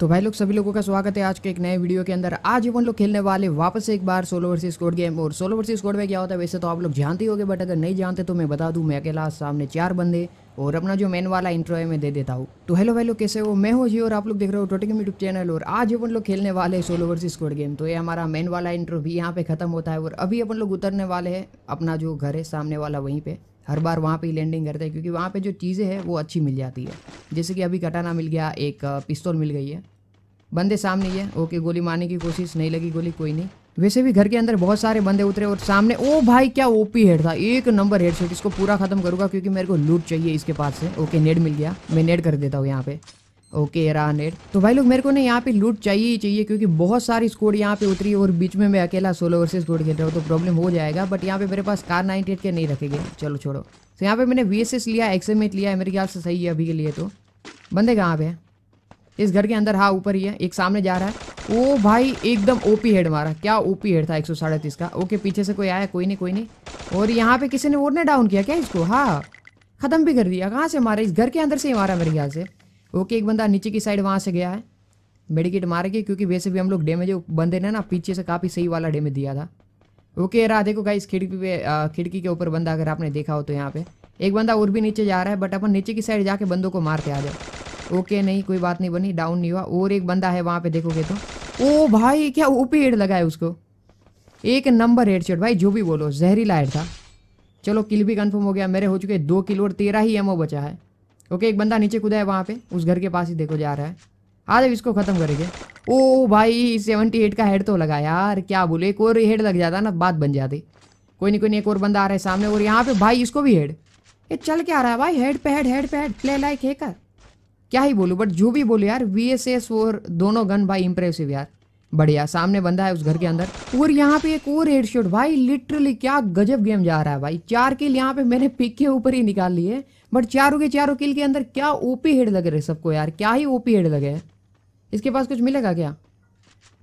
तो भाई लोग सभी लोगों का स्वागत है आज के एक नए वीडियो के अंदर आज अपन लोग खेलने वाले वापस से एक बार सोलो वर्सी स्कोड गेम और सोलो वर्सी स्कोड में क्या होता है वैसे तो आप लोग जानते ही होंगे बट अगर नहीं जानते तो मैं बता दूं मैं अकेला सामने चार बंदे और अपना जो मेन वाला इंट्रो है मैं दे देता हूँ तो हेलो भाई लोग कैसे हो मैं हूँ जी और आप लोग देख रहे हो टोटिंग यूट्यूब चैनल और आज अपन लोग खेलने वाले सोलो वर्सी स्कोड गेम तो ये हमारा मेन वाला इंट्रो भी यहाँ पे खत्म होता है और अभी अपन लोग उतरने वाले हैं अपना जो घर है सामने वाला वहीं पर हर बार वहाँ पे ही लैंडिंग करते हैं क्योंकि वहाँ पे जो चीज़ें हैं वो अच्छी मिल जाती है जैसे कि अभी कटाना मिल गया एक पिस्तौल मिल गई है बंदे सामने ही है ओके गोली मारने की कोशिश नहीं लगी गोली कोई नहीं वैसे भी घर के अंदर बहुत सारे बंदे उतरे और सामने ओ भाई क्या ओपी हेड था एक नंबर हेड इसको पूरा खत्म करूंगा क्योंकि मेरे को लूट चाहिए इसके पास से ओके नेड मिल गया मैं नेड कर देता हूँ यहाँ पे ओके रानेट तो भाई लोग मेरे को ना यहाँ पे लूट चाहिए ही चाहिए क्योंकि बहुत सारी स्कोड यहाँ पे उतरी है और बीच में मैं अकेला सोलो वर्सेस स्कोड खेल रहा हूँ तो प्रॉब्लम हो जाएगा बट यहाँ पे मेरे पास कार नाइनटी के नहीं रखेंगे चलो छोड़ो तो यहाँ पे मैंने वी लिया एक्स लिया है मेरे ख्याल से सही है अभी के लिए तो बंदे कहाँ पे इस घर के अंदर हाँ ऊपर ही है एक सामने जा रहा है ओ भाई एकदम ओ हेड मारा क्या ओ हेड था एक सौ साढ़े तीस का ओके पीछे से कोई आया कोई नहीं कोई नहीं और यहाँ पे किसी ने और डाउन किया क्या इसको हाँ ख़त्म भी कर दिया कहाँ से मारा इस घर के अंदर से ही मारा मेरे ख्याल से ओके एक बंदा नीचे की साइड वहाँ से गया है मेडिकेट मार के क्योंकि वैसे भी हम लोग डैमेज बंदे ने ना पीछे से काफ़ी सही वाला डैमेज दिया था ओके रहा देखो इस खिड़की पे खिड़की के ऊपर बंदा अगर आपने देखा हो तो यहाँ पे एक बंदा और भी नीचे जा रहा है बट अपन नीचे की साइड जाके बंदों को मारते आ जाए ओके नहीं कोई बात नहीं बनी डाउन नहीं हुआ और एक बंदा है वहाँ पे देखोगे तो ओ भाई क्या ओपी हेड लगा है उसको एक नंबर हेड शेड भाई जो भी बोलो जहरीला हेड था चलो किल भी कन्फर्म हो गया मेरे हो चुके दो किलो और तेरह ही एमओ बचा है ओके एक बंदा नीचे कूदा है वहाँ पे उस घर के पास ही देखो जा रहा है आ जाओ इसको ख़त्म करेंगे ओ भाई सेवनटी एट का हेड तो लगा यार क्या बोले एक और हेड लग जाता ना बात बन जाती कोई नहीं कोई नहीं एक और बंदा आ रहा है सामने और यहाँ पे भाई इसको भी हेड ये चल क्या रहा है भाई हेड पे हेड हेड पे हेड प्ले लाइक हेकर क्या ही बोलूँ बट जो भी बोलो यार वी एस एस और दोनों गन भाई इम्प्रेसिव यार बढ़िया सामने बंदा है उस घर के अंदर और यहाँ पे एक और हेड शॉट भाई लिटरली क्या गजब गेम जा रहा है भाई चार किल यहाँ पे मैंने पिक के ऊपर ही निकाल लिए बट चारों के चारों किल के अंदर क्या ओपी हेड लगे रहे सबको यार क्या ही ओपी हेड लगे है इसके पास कुछ मिलेगा क्या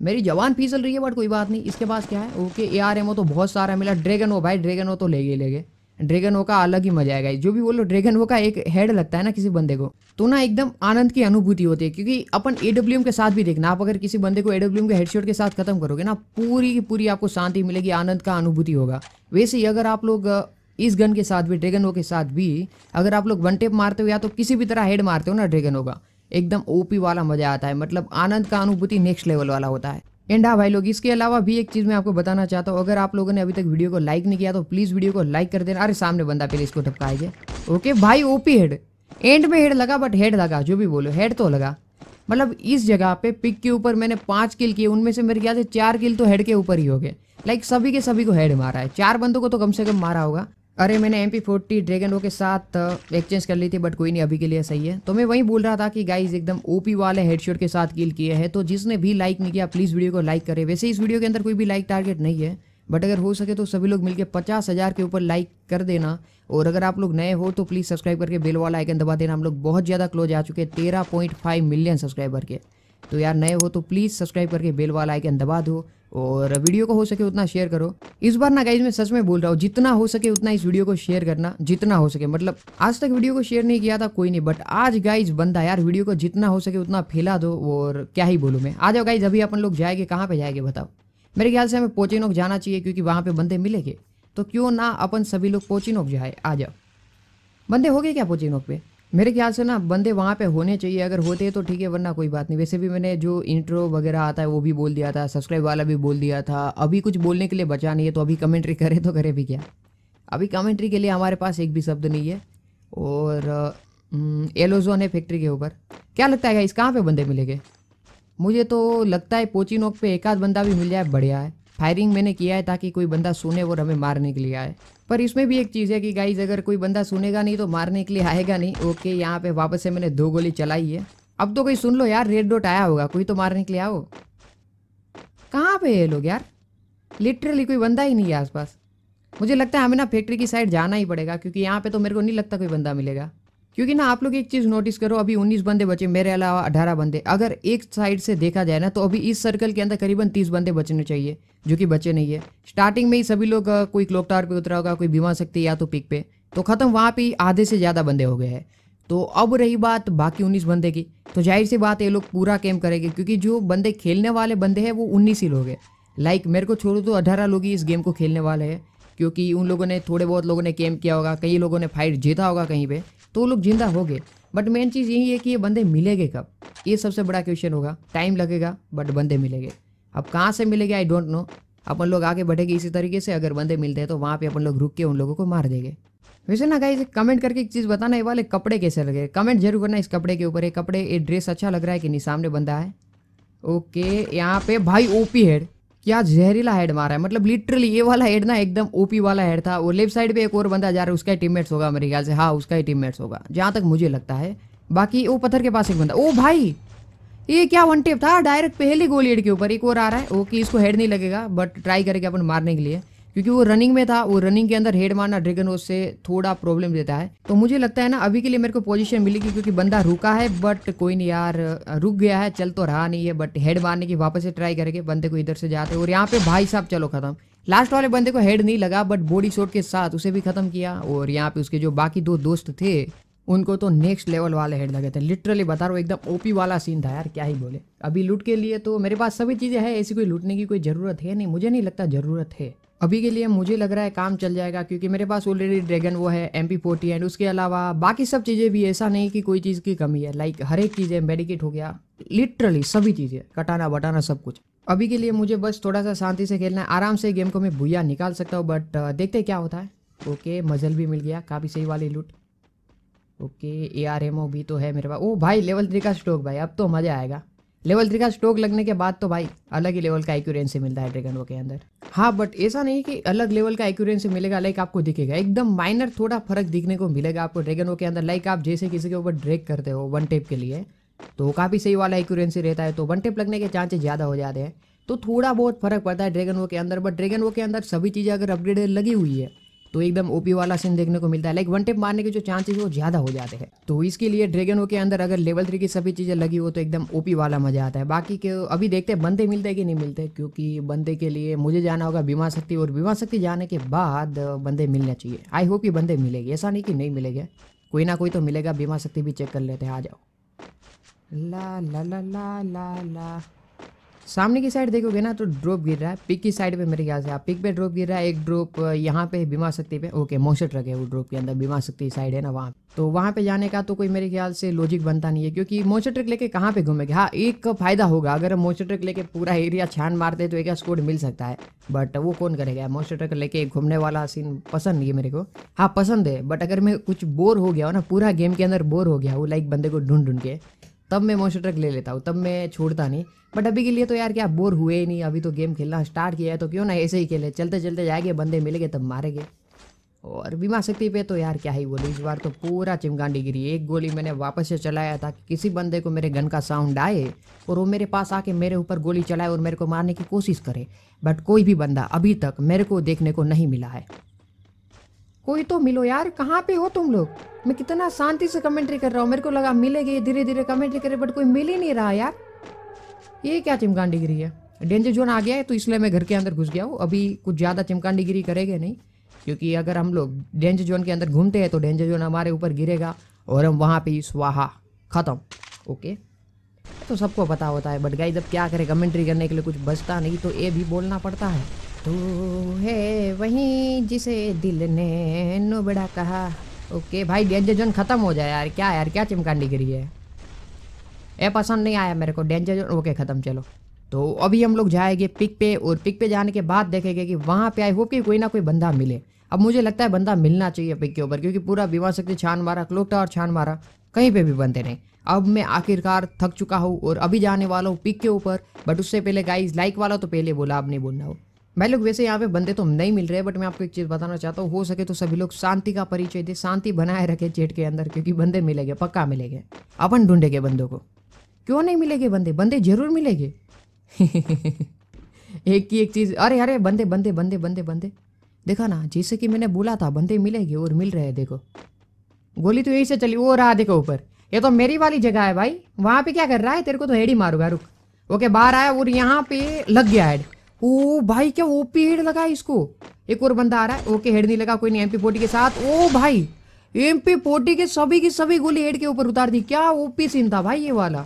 मेरी जवान फीसल रही है बट कोई बात नहीं इसके पास क्या है ओके ए आर एम तो बहुत सारा मिला ड्रैगन ओ भाई ड्रैगन ओ तो ले गए ले गए ड्रैगन ओ का अलग ही मजा आएगा जो भी बोलो ड्रैगन ओ का एक हेड लगता है ना किसी बंदे को तो ना एकदम आनंद की अनुभूति होती है क्योंकि अपन ए के साथ भी देखना आप अगर किसी बंदे को ए के हेडशॉट के साथ खत्म करोगे ना पूरी की पूरी आपको शांति मिलेगी आनंद का अनुभूति होगा वैसे ही अगर आप लोग इस गन के साथ भी ड्रैगन वो के साथ भी अगर आप लोग वन टेप मारते हो या तो किसी भी तरह हेड मारते हो ना ड्रैगन होगा एकदम ओपी वाला मजा आता है मतलब आनंद का अनुभूति नेक्स्ट लेवल वाला होता है एंड हाँ भाई लोग इसके अलावा भी एक चीज़ मैं आपको बताना चाहता हूँ अगर आप लोगों ने अभी तक वीडियो को लाइक नहीं किया तो प्लीज़ वीडियो को लाइक कर देना अरे सामने बंदा पहले इसको टपकाएंगे ओके भाई ओपी हेड एंड में हेड लगा बट हेड लगा जो भी बोलो हेड तो लगा मतलब इस जगह पे पिक के ऊपर मैंने पाँच किल किए उनमें से मेरे ख्याल से चार किल तो हेड के ऊपर ही हो गए लाइक सभी के सभी को हेड मारा है चार बंदों को तो कम से कम मारा होगा अरे मैंने एम पी फोर्टी ड्रैगन रो के साथ एक्सचेंज कर ली थी बट कोई नहीं अभी के लिए सही है तो मैं वही बोल रहा था कि गाइज एकदम ओपी वाले हेडशॉट के साथ किल किए हैं तो जिसने भी लाइक नहीं किया प्लीज़ वीडियो को लाइक करे वैसे इस वीडियो के अंदर कोई भी लाइक टारगेट नहीं है बट अगर हो सके तो सभी लोग मिलकर पचास हज़ार के ऊपर लाइक कर देना और अगर आप लोग नए हो तो प्लीज़ सब्सक्राइब करके बेल वाला आइकन दबा देना हम लोग बहुत ज़्यादा क्लोज आ चुके हैं तेरह पॉइंट फाइव मिलियन सब्सक्राइबर के तो यार नए हो तो प्लीज़ सब्सक्राइब करके बेल वाला आइकन दबा दो और वीडियो को हो सके उतना शेयर करो इस बार ना गाइज मैं सच में बोल रहा हूँ जितना हो सके उतना इस वीडियो को शेयर करना जितना हो सके मतलब आज तक वीडियो को शेयर नहीं किया था कोई नहीं बट आज गाइज बंदा यार वीडियो को जितना हो सके उतना फैला दो और क्या ही बोलूँ मैं आ जाओ गाइज अभी अपन लोग जाएंगे कहाँ पर जाएंगे बताओ मेरे ख्याल से हमें पोचिनोक जाना चाहिए क्योंकि वहाँ पर बंदे मिलेंगे तो क्यों ना अपन सभी लोग पोचिनोक जाए आ जाओ बंदे हो गए क्या पोचिनोक पे मेरे ख्याल से ना बंदे वहाँ पे होने चाहिए अगर होते तो ठीक है वरना कोई बात नहीं वैसे भी मैंने जो इंट्रो वगैरह आता है वो भी बोल दिया था सब्सक्राइब वाला भी बोल दिया था अभी कुछ बोलने के लिए बचा नहीं है तो अभी कमेंट्री करे तो करे भी क्या अभी कमेंट्री के लिए हमारे पास एक भी शब्द नहीं है और एलोजोन हम्म, है फैक्ट्री के ऊपर क्या लगता है इस कहाँ पर बंदे मिलेंगे मुझे तो लगता है पोचिनोक पर एक आध बंदा भी मिल जाए बढ़िया है फायरिंग मैंने किया है ताकि कोई बंदा सुने और हमें मारने के लिए आए पर इसमें भी एक चीज़ है कि गाइज अगर कोई बंदा सुनेगा नहीं तो मारने के लिए आएगा नहीं ओके यहाँ पे वापस से मैंने दो गोली चलाई है अब तो कोई सुन लो यार रेड डॉट आया होगा कोई तो मारने के लिए आओ कहाँ पे है लोग यार लिटरली कोई बंदा ही नहीं है आसपास मुझे लगता है हमें ना फैक्ट्री की साइड जाना ही पड़ेगा क्योंकि यहाँ पे तो मेरे को नहीं लगता कोई बंदा मिलेगा क्योंकि ना आप लोग एक चीज़ नोटिस करो अभी 19 बंदे बचे मेरे अलावा 18 बंदे अगर एक साइड से देखा जाए ना तो अभी इस सर्कल के अंदर करीबन 30 बंदे बचने चाहिए जो कि बचे नहीं है स्टार्टिंग में ही सभी लोग कोई क्लॉक टावर पे उतरा होगा कोई बीमा सकती या तो पिक पे तो ख़त्म वहाँ पर आधे से ज़्यादा बंदे हो गए हैं तो अब रही बात बाकी उन्नीस बंदे की तो जाहिर सी बात ये लोग पूरा कैम करेंगे क्योंकि जो बंदे खेलने वाले बंदे हैं वो उन्नीस ही लोग हैं लाइक मेरे को छोड़ो तो अठारह लोग ही इस गेम को खेलने वाले हैं क्योंकि उन लोगों ने थोड़े बहुत लोगों ने कैम किया होगा कई लोगों ने फाइट जीता होगा कहीं पे तो वो लोग जिंदा हो गए बट मेन चीज़ यही है कि ये बंदे मिलेंगे कब ये सबसे बड़ा क्वेश्चन होगा टाइम लगेगा बट बंदे मिलेंगे अब कहाँ से मिलेंगे आई डोंट नो अपन लोग आगे बढ़ेंगे इसी तरीके से अगर बंदे मिलते हैं तो वहाँ पे अपन लोग रुक के उन लोगों को मार देंगे वैसे ना गाई कमेंट करके एक चीज़ बताना ये वाले कपड़े कैसे लगे कमेंट जरूर करना इस कपड़े के ऊपर ये कपड़े ये ड्रेस अच्छा लग रहा है कि नहीं सामने बंदा है ओके यहाँ पे भाई ओपी हेड क्या जहरीला हेड मारा है मतलब लिटरली ये वाला हेड ना एकदम ओपी वाला हेड था और लेफ्ट साइड पे एक और बंदा जा रहा है उसका ही टीममेट्स होगा मेरे ख्याल से हाँ उसका ही टीममेट्स होगा जहाँ तक मुझे लगता है बाकी वो पत्थर के पास एक बंदा ओ भाई ये क्या वन टेप था डायरेक्ट पहली गोली हेड के ऊपर एक और आ रहा है ओके इसको हेड नहीं लगेगा बट ट्राई करेगा अपन मारने के लिए क्योंकि वो रनिंग में था वो रनिंग के अंदर हेड मारना ड्रैगन रोज से थोड़ा प्रॉब्लम देता है तो मुझे लगता है ना अभी के लिए मेरे को पोजीशन मिलेगी क्योंकि बंदा रुका है बट कोई नहीं यार रुक गया है चल तो रहा नहीं है बट हेड मारने की वापस से ट्राई करके बंदे को इधर से जाते और यहाँ पे भाई साहब चलो खत्म लास्ट वाले बंदे को हेड नहीं लगा बट बॉडी शॉट के साथ उसे भी खत्म किया और यहाँ पे उसके जो बाकी दो दोस्त थे उनको तो नेक्स्ट लेवल वाले हेड लगे थे लिटरली बता रहा एकदम ओपी वाला सीन था यार क्या ही बोले अभी लूट के लिए तो मेरे पास सभी चीज़ें हैं ऐसी कोई लूटने की कोई ज़रूरत है नहीं मुझे नहीं लगता ज़रूरत है अभी के लिए मुझे लग रहा है काम चल जाएगा क्योंकि मेरे पास ऑलरेडी ड्रैगन वो है एम पी फोर्टी एंड उसके अलावा बाकी सब चीज़ें भी ऐसा नहीं कि कोई चीज़ की कमी है लाइक हर एक चीज़ है मेडिकेट हो गया लिटरली सभी चीज़ें कटाना बटाना सब कुछ अभी के लिए मुझे बस थोड़ा सा शांति से खेलना है आराम से गेम को मैं भूया निकाल सकता हूँ बट uh, देखते क्या होता है ओके मजल भी मिल गया काफ़ी सही वाली लूट okay A R M O भी तो है मेरे पास ओ भाई लेवल थ्री का स्टॉक भाई अब तो मज़ा आएगा लेवल थ्री का स्टोक लगने के बाद तो भाई अलग ही लेवल का एक्यूरेंसी मिलता है ड्रैगन वो के अंदर हाँ बट ऐसा नहीं कि अलग लेवल का एक्यूरेंसी मिलेगा लाइक आपको दिखेगा एकदम माइनर थोड़ा फर्क दिखने को मिलेगा आपको ड्रैगन वो के अंदर लाइक आप जैसे किसी के ऊपर ड्रेक करते हो वन टेप के लिए तो काफ़ी सही वाला एक्यूरेंसी रहता है तो वन टेप लगने के चांसेस ज़्यादा हो जाते हैं तो थोड़ा बहुत फर्क पड़ता है ड्रैगन वो के अंदर बट ड्रैगन वो के अंदर सभी चीज़ें अगर अपग्रेड लगी हुई है तो एकदम ओपी वाला सीन देखने को मिलता है लाइक वन टेप मारने के जो चांसेस वो ज़्यादा हो जाते हैं तो इसके लिए ड्रैगन के अंदर अगर लेवल थ्री की सभी चीज़ें लगी हो तो एकदम ओपी वाला मजा आता है बाकी के अभी देखते हैं बंदे मिलते हैं कि नहीं मिलते क्योंकि बंदे के लिए मुझे जाना होगा बीमा शक्ति और बीमा शक्ति जाने के बाद बंदे मिलने चाहिए आई होप ये बंदे मिलेगी ऐसा नहीं कि नहीं मिलेगा कोई ना कोई तो मिलेगा बीमा शक्ति भी चेक कर लेते हैं आ जाओ ला ला ला ला ला सामने की साइड देखोगे ना तो ड्रॉप गिर रहा है पिक की साइड पे मेरे ख्याल से आप हाँ, पिक पे ड्रॉप गिर रहा है एक ड्रॉप यहाँ पे बीमा शक्ति पे ओके मोशे ट्रक है वो ड्रॉप के अंदर बीमा शक्ति साइड है ना वहाँ तो वहाँ पे जाने का तो कोई मेरे ख्याल से लॉजिक बनता नहीं है क्योंकि मोशे ट्रक लेके कहाँ पे घूमेंगे हाँ एक फायदा होगा अगर मोशन ट्रक लेके पूरा एरिया छान मारते तो एक स्कोड मिल सकता है बट वो कौन करेगा मोशन ट्रक लेके घूमने वाला सीन पसंद नहीं है मेरे को हाँ पसंद है बट अगर मैं कुछ बोर हो गया हो ना पूरा गेम के अंदर बोर हो गया वो लाइक बंदे को ढूंढ ढूंढ के तब मैं मोशन ट्रक ले लेता हूँ तब मैं छोड़ता नहीं बट अभी के लिए तो यार क्या बोर हुए ही नहीं अभी तो गेम खेलना स्टार्ट किया है तो क्यों ना ऐसे ही खेले चलते चलते जाएंगे बंदे मिलेंगे तब मारेंगे और बीमा शक्ति पे तो यार क्या ही बोले इस बार तो पूरा चिमगांडी गिरी एक गोली मैंने वापस से चलाया था कि किसी बंदे को मेरे गन का साउंड आए और वो मेरे पास आके मेरे ऊपर गोली चलाए और मेरे को मारने की कोशिश करे बट कोई भी बंदा अभी तक मेरे को देखने को नहीं मिला है कोई तो मिलो यार कहाँ पे हो तुम लोग मैं कितना शांति से कमेंट्री कर रहा हूँ मेरे को लगा मिलेगी धीरे धीरे कमेंट्री करे बट कोई मिल ही नहीं रहा यार ये क्या डिग्री है डेंजर जोन आ गया है तो इसलिए मैं घर के अंदर घुस गया हूँ अभी कुछ ज़्यादा चिमकान डिग्री करेगा नहीं क्योंकि अगर हम लोग डेंजर जोन के अंदर घूमते हैं तो डेंजर जोन हमारे ऊपर गिरेगा और हम वहाँ पे स्वाहा ख़त्म ओके तो सबको पता होता है बट गाई अब क्या करें कमेंट्री करने के लिए कुछ बचता नहीं तो ये भी बोलना पड़ता है तू है वही जिसे दिल ने बड़ा कहा ओके भाई डेंजर जोन ख़त्म हो जाए यार क्या यार क्या चिमकांडी गिरी है ए पसंद नहीं आया मेरे को डेंजर जोन ओके ख़त्म चलो तो अभी हम लोग जाएंगे पिक पे और पिक पे जाने के बाद देखेंगे कि वहाँ पे आई होप कि कोई ना कोई बंदा मिले अब मुझे लगता है बंदा मिलना चाहिए पिक के ऊपर क्योंकि पूरा बीमा शक्ति छान मारा क्लोक टावर छान मारा कहीं पे भी बनते नहीं अब मैं आखिरकार थक चुका हूँ और अभी जाने वाला हूँ पिक के ऊपर बट उससे पहले गाइज लाइक वाला तो पहले बोला अब नहीं बोलना हो भाई लोग वैसे यहाँ पे बंदे तो नहीं मिल रहे बट मैं आपको एक चीज़ बताना चाहता हूँ हो सके तो सभी लोग शांति का परिचय दे शांति बनाए रखे चेट के अंदर क्योंकि बंदे मिलेंगे पक्का मिलेंगे अपन ढूंढेंगे बंदों को क्यों नहीं मिलेंगे बंदे बंदे जरूर मिलेंगे एक की एक चीज़ अरे अरे बंदे बंदे बंदे बंदे बंदे देखा ना जैसे कि मैंने बोला था बंदे मिलेंगे और मिल रहे हैं देखो गोली तो यही से चली वो रहा देखो ऊपर ये तो मेरी वाली जगह है भाई वहाँ पे क्या कर रहा है तेरे को तो हेड ही मारूंगा रुक ओके बाहर आया और यहाँ पे लग गया हेड ओ भाई क्या ओपी हेड लगा है इसको एक और बंदा आ रहा है ओके हेड नहीं लगा कोई नहीं एमपी फोर्टी के साथ ओ भाई एमपी फोर्टी के सभी की सभी गोली हेड के ऊपर उतार दी क्या ओपी सीन था भाई ये वाला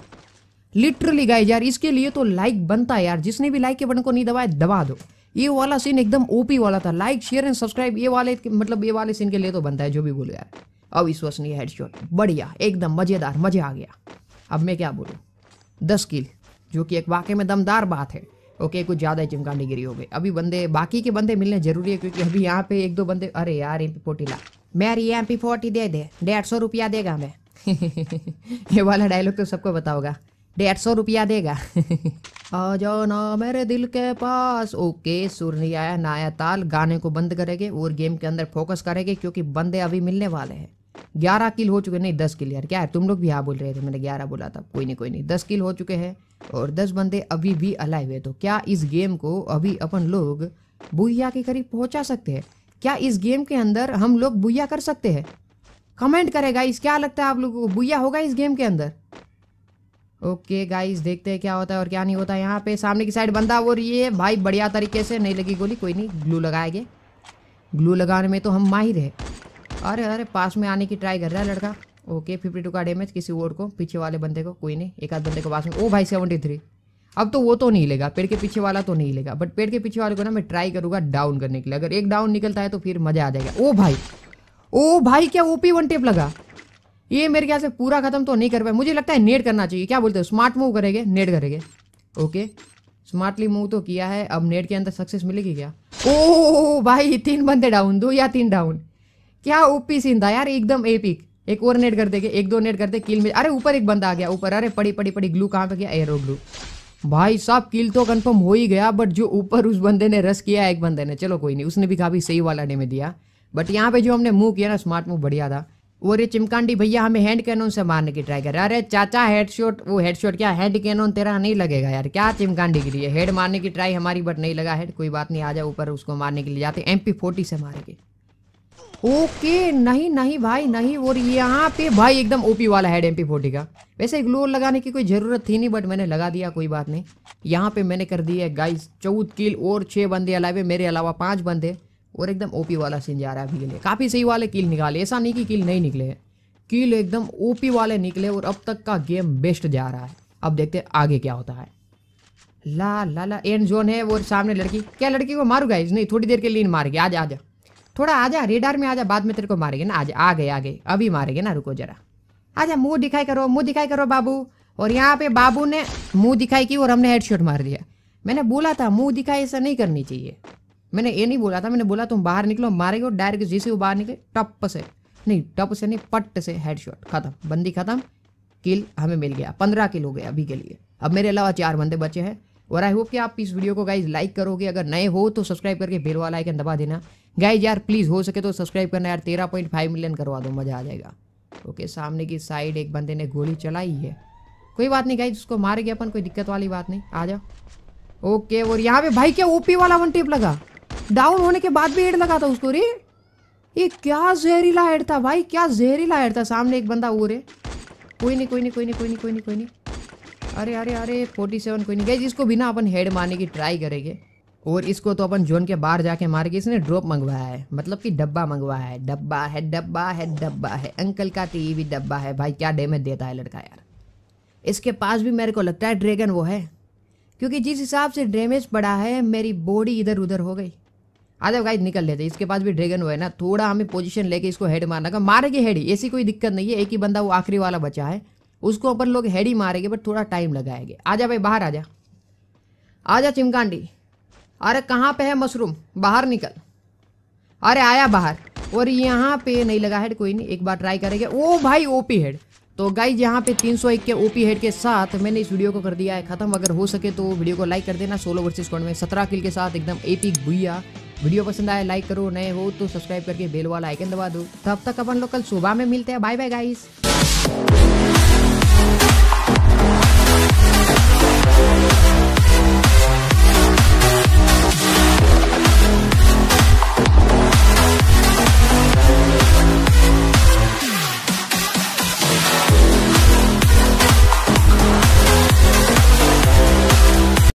लिटरली गाइज यार इसके लिए तो लाइक बनता है यार जिसने भी लाइक के बटन को नहीं दबाया दबा दो ये वाला सीन एकदम ओपी वाला था लाइक शेयर एंड सब्सक्राइब ये वाले मतलब ये वाले सीन के लिए तो बनता है जो भी बोलो यार अविश्वसनीय हेडशॉट बढ़िया एकदम मज़ेदार मज़े आ गया अब मैं क्या बोलूँ दस किल जो कि एक वाकई में दमदार बात है ओके कुछ ज़्यादा ही चिमकांडी गिरी हो गई अभी बंदे बाकी के बंदे मिलने जरूरी है क्योंकि अभी यहाँ पे एक दो बंदे अरे यार एम पी फोर्टी ला मेरी एम पी फोर्टी दे दे डेढ़ सौ रुपया देगा मैं ये वाला डायलॉग तो सबको बताओगा डेढ़ सौ रुपया देगा आ जाओ ना मेरे दिल के पास ओके नहीं आया नाया ताल गाने को बंद करेंगे और गेम के अंदर फोकस करेंगे क्योंकि बंदे अभी मिलने वाले हैं ग्यारह किल हो चुके नहीं दस किल यार क्या है तुम लोग भी हाँ बोल रहे थे मैंने ग्यारह बोला था कोई नहीं कोई नहीं दस किल हो चुके हैं और दस बंदे अभी भी अलाए हुए तो क्या इस गेम को अभी अपन लोग बुहिया के करीब पहुंचा सकते हैं क्या इस गेम के अंदर हम लोग बुहिया कर सकते हैं कमेंट करें गाइस क्या लगता है आप लोगों को बुहिया होगा इस गेम के अंदर ओके गाइस देखते हैं क्या होता है और क्या नहीं होता है यहाँ पे सामने की साइड बंदा और ये भाई बढ़िया तरीके से नहीं लगी गोली कोई नहीं ग्लू लगाएंगे ग्लू लगाने में तो हम माहिर है अरे अरे पास में आने की ट्राई कर रहा है लड़का ओके फिफ्टी टू का डेमेज किसी वोड को पीछे वाले बंदे को कोई नहीं एक आध बंदे को पास में ओ oh, भाई सेवेंटी थ्री अब तो वो तो नहीं लेगा पेड़ के पीछे वाला तो नहीं लेगा बट पेड़ के पीछे वाले को ना मैं ट्राई करूंगा डाउन करने के लिए अगर एक डाउन निकलता है तो फिर मजा आ जाएगा ओ oh, भाई ओ oh, भाई क्या ओपी वन टेप लगा ये मेरे ख्याल से पूरा खत्म तो नहीं कर पाए मुझे लगता है नेट करना चाहिए क्या बोलते हो स्मार्ट मूव करेंगे नेट करेंगे ओके स्मार्टली मूव तो किया है अब नेट के अंदर सक्सेस मिलेगी क्या ओ भाई तीन बंदे डाउन दो या तीन डाउन क्या ओपी सीन था यार एकदम एपिक एक और नेट कर दे एक दो नेट करते किल में अरे ऊपर एक बंदा आ गया ऊपर अरे पड़ी पड़ी पड़ी ग्लू कहाँ पे गया एरो ग्लू भाई साहब किल तो कंफर्म हो ही गया बट जो ऊपर उस बंदे ने रस किया एक बंदे ने चलो कोई नहीं उसने भी काफ़ी सही वाला डेमेज दिया बट यहाँ पे जो हमने मूव किया ना स्मार्ट मूव बढ़िया था और ये चिमकांडी भैया हमें हैंड कैनोन से मारने की ट्राई कर रहे अरे चाचा हेडशॉट वो हेडशॉट क्या हैंड कैनोन तेरा नहीं लगेगा यार क्या चिमकांडी के लिए हेड मारने की ट्राई हमारी बट नहीं लगा हेड कोई बात नहीं आ जाए ऊपर उसको मारने के लिए जाते एम पी फोर्टी से मारेंगे ओके नहीं नहीं भाई नहीं और यहाँ पे भाई एकदम ओपी वाला हैड एम पी फोर्टी का वैसे ग्लोर लगाने की कोई ज़रूरत थी नहीं बट मैंने लगा दिया कोई बात नहीं यहाँ पे मैंने कर दिया है गाइस चौदह किल और छः बंदे अलावे मेरे अलावा पाँच बंदे और एकदम ओपी वाला सीन जा रहा है अभी के लिए काफ़ी सही वाले किल निकाले ऐसा नहीं कि किल नहीं निकले किल एकदम ओपी वाले निकले और अब तक का गेम बेस्ट जा रहा है अब देखते आगे क्या होता है ला ला ला एंड जोन है और सामने लड़की क्या लड़की को मारू गाइज नहीं थोड़ी देर के लिए मार गया आज आ जा थोड़ा आजा रेडार में आजा बाद में तेरे को मारेंगे ना आज आ गए आ गए अभी मारेंगे ना रुको जरा आजा मुंह दिखाई करो मुंह दिखाई करो बाबू और यहाँ पे बाबू ने मुंह दिखाई की और हमने हेडशॉट मार दिया मैंने बोला था मुंह दिखाई ऐसा नहीं करनी चाहिए मैंने ये नहीं बोला था मैंने बोला तुम बाहर निकलो मारे और डायरेक्ट जिसे वो बाहर निकले टप से नहीं टप से नहीं पट से हेडशॉट खत्म बंदी खत्म किल हमें मिल गया पंद्रह किल हो गया अभी के लिए अब मेरे अलावा चार बंदे बचे हैं और आई होप कि आप इस वीडियो को गाइज लाइक करोगे अगर नए हो तो सब्सक्राइब करके बेल वाला आइकन दबा देना गाइज यार प्लीज़ हो सके तो सब्सक्राइब करना यार तेरह पॉइंट फाइव मिलियन करवा दो मज़ा आ जाएगा ओके सामने की साइड एक बंदे ने गोली चलाई है कोई बात नहीं गाइज उसको गया अपन कोई दिक्कत वाली बात नहीं आ जाओ ओके और यहाँ पे भाई क्या ओपी वाला वन टेप लगा डाउन होने के बाद भी एड लगा था उसको रे ये क्या जहरीला एड था भाई क्या जहरीला एड था सामने एक बंदा वो है कोई नहीं कोई नहीं कोई नहीं कोई नहीं कोई नहीं कोई नहीं अरे अरे अरे फोर्टी सेवन कोई नहीं गई इसको बिना अपन हेड मारने की ट्राई करेंगे और इसको तो अपन जोन के बाहर जाके मार के इसने ड्रॉप मंगवाया है मतलब कि डब्बा मंगवाया है डब्बा है डब्बा है डब्बा है अंकल का भी डब्बा है भाई क्या डैमेज देता है लड़का यार इसके पास भी मेरे को लगता है ड्रैगन वो है क्योंकि जिस हिसाब से डैमेज पड़ा है मेरी बॉडी इधर उधर हो गई आधे गाइज निकल लेते इसके पास भी ड्रैगन वो है ना थोड़ा हमें पोजीशन लेके इसको हेड मारना का मारेगी हेड ऐसी कोई दिक्कत नहीं है एक ही बंदा वो आखिरी वाला बचा है उसको अपन लोग हेड ही मारेंगे बट थोड़ा टाइम लगाएंगे आजा भाई बाहर आजा आजा चिमकांडी अरे कहाँ पे है मशरूम बाहर निकल अरे आया बाहर और यहाँ पे नहीं लगा हेड कोई नहीं एक बार ट्राई करेंगे ओ भाई ओपी हेड तो गाइज यहाँ पे 301 के ओपी हेड के साथ मैंने इस वीडियो को कर दिया है खत्म अगर हो सके तो वीडियो को लाइक कर देना सोलो वर्सेस स्क्वाड में 17 किल के साथ एकदम एपिक भुया वीडियो पसंद आए लाइक करो नए हो तो सब्सक्राइब करके बेल वाला आइकन दबा दो तब तक अपन लोग कल सुबह में मिलते हैं बाय बाय गाइज़